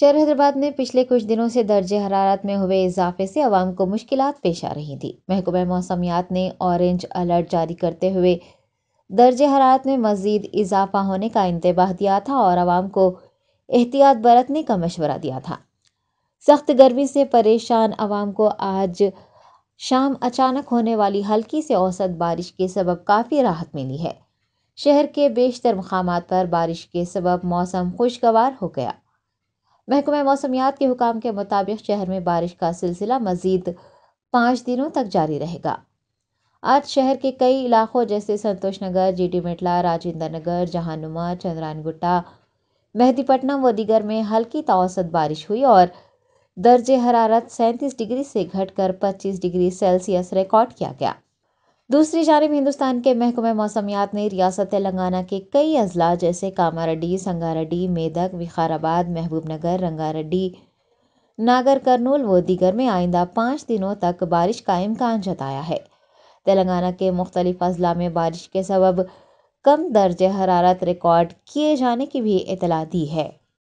शहर हैदराबाद में पिछले कुछ दिनों से दर्ज हरारत में हुए इजाफे से आवाम को मुश्किल पेश आ रही थी महकमे मौसमियात ने ऑरेंज अलर्ट जारी करते हुए दर्ज हरारत में मज़ीद इजाफा होने का इंतबाह दिया था और आवाम को एहतियात बरतने का मशवरा दिया था सख्त गर्मी से परेशान आवाम को आज शाम अचानक होने वाली हल्की से औसत बारिश के सबब काफ़ी राहत मिली है शहर के बेशतर मकाम पर बारिश के सबब मौसम खुशगवार हो गया महकमे मौसमियात के हुकाम के मुताबिक शहर में बारिश का सिलसिला मजीद पाँच दिनों तक जारी रहेगा आज शहर के कई इलाकों जैसे संतोष नगर जी डी मेटला राजेंद्र नगर जहानुमा गुट्टा मेहदीपट्टनम व दीगर में हल्की तोसत बारिश हुई और दर्ज हरारत सैंतीस डिग्री से घटकर पच्चीस डिग्री सेल्सियस रिकॉर्ड किया गया दूसरी जानब हिंदुस्तान के महकमे मौसमियात ने रियासत तेलंगाना के कई अजला जैसे कामारड्डी संगारड्डी मेदक विखाराबाद नगर रंगारड्डी नागर करनूल व दीगर में आइंदा पाँच दिनों तक बारिश का इम्कान जताया है तेलंगाना के मुख्तलिफ अजला में बारिश के सबब कम दर्ज हरारत रिकॉर्ड किए जाने की भी इतला दी है